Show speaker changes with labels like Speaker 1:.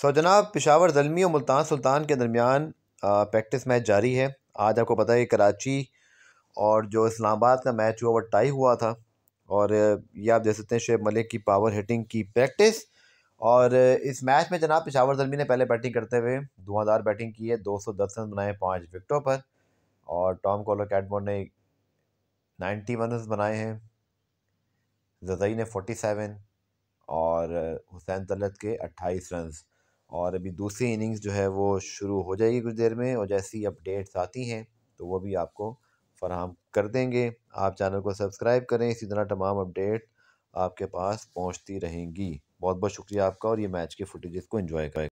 Speaker 1: सो जनाब पिशावर जलमी और मुल्तान सुल्तान के दरमियान प्रैक्टिस मैच जारी है आज आपको पता है कराची और जो इस्लामाबाद का मैच हुआ वो टाई हुआ था और ये आप देख सकते हैं शेब मलिक की पावर हिटिंग की प्रैक्टिस और इस मैच में जनाब पिशावर जलमी ने पहले बैटिंग करते हुए धुआंधार बैटिंग की है 210 रन बनाए पाँच विकटों पर और टॉम कॉलो कैटमोर ने 91 वन रन बनाए हैं जजई ने 47 और हुसैन तलत के 28 रन और अभी दूसरी इनिंग्स जो है वो शुरू हो जाएगी कुछ देर में और जैसी अपडेट्स आती हैं तो वो भी आपको फराहम कर देंगे आप चैनल को सब्सक्राइब करें इसी तरह तमाम अपडेट आपके पास पहुंचती रहेंगी बहुत बहुत शुक्रिया आपका और ये मैच के फुटेज़ को इन्जॉय करें